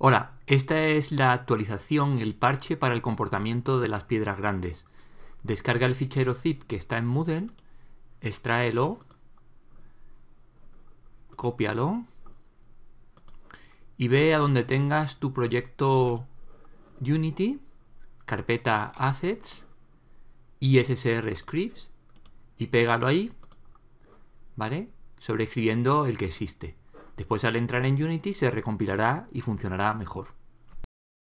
Hola, esta es la actualización, el parche para el comportamiento de las piedras grandes. Descarga el fichero zip que está en Moodle, extraelo, cópialo y ve a donde tengas tu proyecto Unity, carpeta Assets, ISSR Scripts y pégalo ahí, ¿vale? Sobreescribiendo el que existe. Después al entrar en Unity se recompilará y funcionará mejor.